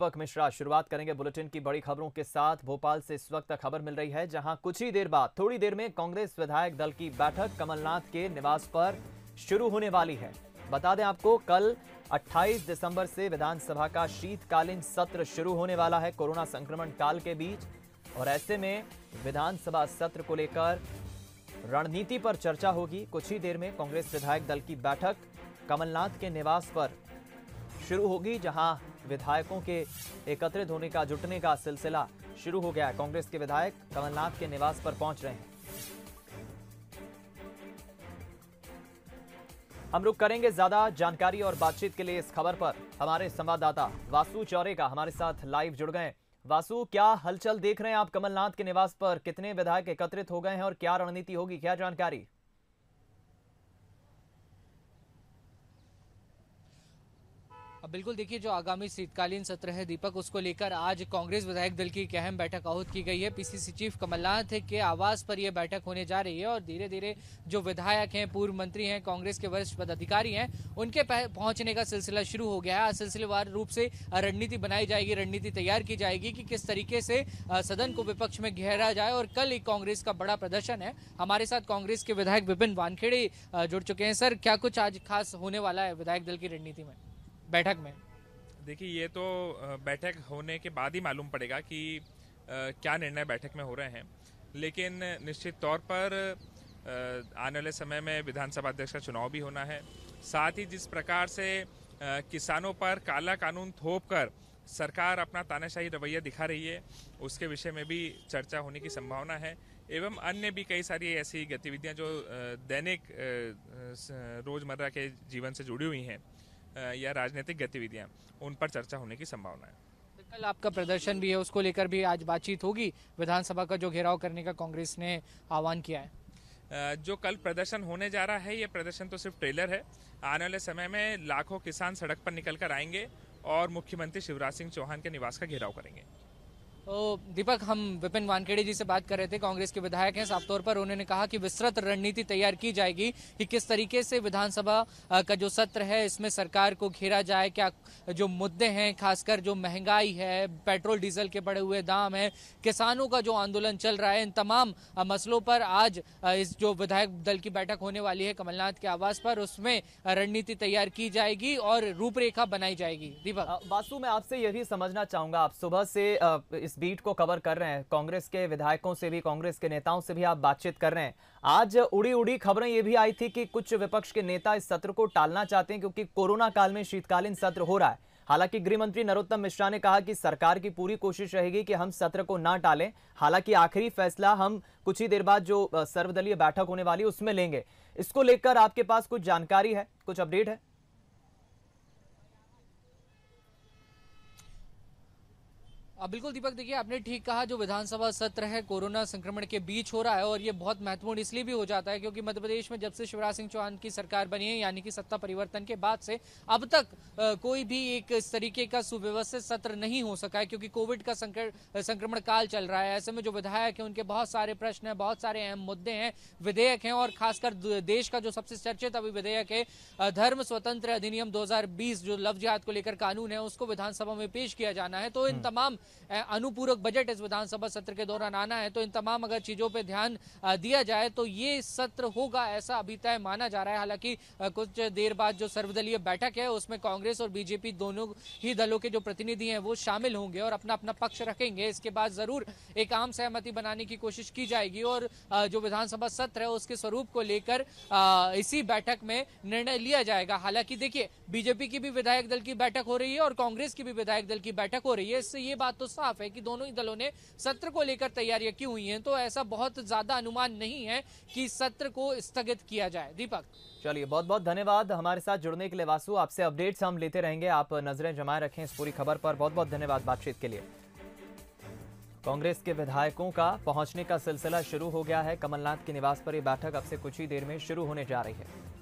दीपक मिश्रा शुरुआत करेंगे बुलेटिन की बड़ी खबरों के साथ भोपाल से इस वक्त खबर मिल रही है जहां कुछ ही देर बाद थोड़ी देर में कांग्रेस विधायक दल की बैठक कमलनाथ के निवास पर शुरू होने वाली है बता दें आपको कल 28 दिसंबर से विधानसभा का शीतकालीन सत्र शुरू होने वाला है कोरोना संक्रमण काल के बीच और ऐसे में विधानसभा सत्र को लेकर रणनीति पर चर्चा होगी कुछ ही देर में कांग्रेस विधायक दल की बैठक कमलनाथ के निवास पर शुरू होगी जहां विधायकों के एकत्रित होने का जुटने का सिलसिला शुरू हो गया है कांग्रेस के विधायक कमलनाथ के निवास पर पहुंच रहे हैं हम रुक करेंगे ज्यादा जानकारी और बातचीत के लिए इस खबर पर हमारे संवाददाता वासु चौरे का हमारे साथ लाइव जुड़ गए वासु क्या हलचल देख रहे हैं आप कमलनाथ के निवास पर कितने विधायक एकत्रित हो गए हैं और क्या रणनीति होगी क्या जानकारी अब बिल्कुल देखिए जो आगामी शीतकालीन सत्र है दीपक उसको लेकर आज कांग्रेस विधायक दल की एक अहम बैठक आहूत की गई है पीसीसी चीफ कमलनाथ के आवास पर यह बैठक होने जा रही है और धीरे धीरे जो विधायक हैं पूर्व मंत्री हैं कांग्रेस के वरिष्ठ पदाधिकारी हैं उनके पहुंचने का सिलसिला शुरू हो गया है सिलसिलेवार रूप से रणनीति बनाई जाएगी रणनीति तैयार की जाएगी कि किस तरीके से सदन को विपक्ष में घेरा जाए और कल एक कांग्रेस का बड़ा प्रदर्शन है हमारे साथ कांग्रेस के विधायक विपिन वानखेड़े जुड़ चुके हैं सर क्या कुछ आज खास होने वाला है विधायक दल की रणनीति में बैठक में देखिए ये तो बैठक होने के बाद ही मालूम पड़ेगा कि क्या निर्णय बैठक में हो रहे हैं लेकिन निश्चित तौर पर आने वाले समय में विधानसभा अध्यक्ष का चुनाव भी होना है साथ ही जिस प्रकार से किसानों पर काला कानून थोप कर सरकार अपना तानाशाही रवैया दिखा रही है उसके विषय में भी चर्चा होने की संभावना है एवं अन्य भी कई सारी ऐसी गतिविधियां जो दैनिक रोजमर्रा के जीवन से जुड़ी हुई हैं या राजनीतिक गतिविधियाँ उन पर चर्चा होने की संभावना है तो कल आपका प्रदर्शन भी है उसको लेकर भी आज बातचीत होगी विधानसभा का जो घेराव करने का कांग्रेस ने आह्वान किया है जो कल प्रदर्शन होने जा रहा है ये प्रदर्शन तो सिर्फ ट्रेलर है आने वाले समय में लाखों किसान सड़क पर निकल कर आएंगे और मुख्यमंत्री शिवराज सिंह चौहान के निवास का घेराव करेंगे तो दीपक हम विपिन वानखेड़े जी से बात कर रहे थे कांग्रेस के विधायक हैं साफ तौर पर उन्होंने कहा कि विस्तृत रणनीति तैयार की जाएगी कि किस तरीके से विधानसभा का जो सत्र है इसमें सरकार को घेरा जाए क्या जो मुद्दे हैं खासकर जो महंगाई है पेट्रोल डीजल के बढ़े हुए दाम है किसानों का जो आंदोलन चल रहा है इन तमाम मसलों पर आज इस जो विधायक दल की बैठक होने वाली है कमलनाथ के आवास पर उसमें रणनीति तैयार की जाएगी और रूपरेखा बनाई जाएगी दीपक वास्तु मैं आपसे यही समझना चाहूंगा आप सुबह से इस बीट को कवर कर रहे हैं कांग्रेस के विधायकों से भी कांग्रेस के नेताओं से भी आप बातचीत कर रहे हैं आज उड़ी उड़ी खबरें ये भी आई थी कि कुछ विपक्ष के नेता इस सत्र को टालना चाहते हैं क्योंकि कोरोना काल में शीतकालीन सत्र हो रहा है हालांकि गृह मंत्री नरोत्तम मिश्रा ने कहा कि सरकार की पूरी कोशिश रहेगी कि हम सत्र को ना टालें हालांकि आखिरी फैसला हम कुछ ही देर बाद जो सर्वदलीय बैठक होने वाली उसमें लेंगे इसको लेकर आपके पास कुछ जानकारी है कुछ अपडेट है बिल्कुल दीपक देखिए आपने ठीक कहा जो विधानसभा सत्र है कोरोना संक्रमण के बीच हो रहा है और ये बहुत महत्वपूर्ण इसलिए भी हो जाता है क्योंकि मध्य प्रदेश में जब से शिवराज सिंह चौहान की सरकार बनी है यानी कि सत्ता परिवर्तन के बाद से अब तक आ, कोई भी एक तरीके का सुव्यवस्थित सत्र नहीं हो सका है क्योंकि कोविड का संक्रमण काल चल रहा है ऐसे में जो विधायक है उनके बहुत सारे प्रश्न है बहुत सारे अहम मुद्दे हैं विधेयक हैं और खासकर देश का जो सबसे चर्चित अभी विधेयक है धर्म स्वतंत्र अधिनियम दो जो लफ्ज को लेकर कानून है उसको विधानसभा में पेश किया जाना है तो इन हम्म। तमाम अनुपूरक बजट इस विधानसभा सत्र के दौरान आना है तो इन तमाम अगर चीज़ों पर ध्यान दिया जाए तो ये सत्र होगा ऐसा अभी तय माना जा रहा है हालांकि कुछ देर बाद जो सर्वदलीय बैठक है उसमें कांग्रेस और बीजेपी दोनों ही दलों के जो प्रतिनिधि हैं वो शामिल होंगे और अपना अपना पक्ष रखेंगे इसके बाद ज़रूर एक आम सहमति बनाने की कोशिश की जाएगी और जो विधानसभा सत्र है उसके स्वरूप को लेकर इसी बैठक में निर्णय लिया जाएगा हालांकि देखिए बीजेपी की भी विधायक दल की बैठक हो रही है और कांग्रेस की भी विधायक दल की बैठक हो रही है इससे ये बात तो तो साफ है कि दोनों ही दलों ने सत्र को लेकर तैयारियां की हुई हैं तो ऐसा बहुत ज्यादा अनुमान नहीं है कि सत्र को स्थगित किया जाए दीपक चलिए बहुत बहुत धन्यवाद हमारे साथ जुड़ने के लिए वासु आपसे अपडेट्स हम लेते रहेंगे आप नजरें जमाए रखें इस पूरी खबर पर बहुत बहुत धन्यवाद बातचीत के लिए कांग्रेस के विधायकों का पहुंचने का सिलसिला शुरू हो गया है कमलनाथ के निवास पर यह बैठक अब से कुछ ही देर में शुरू होने जा रही है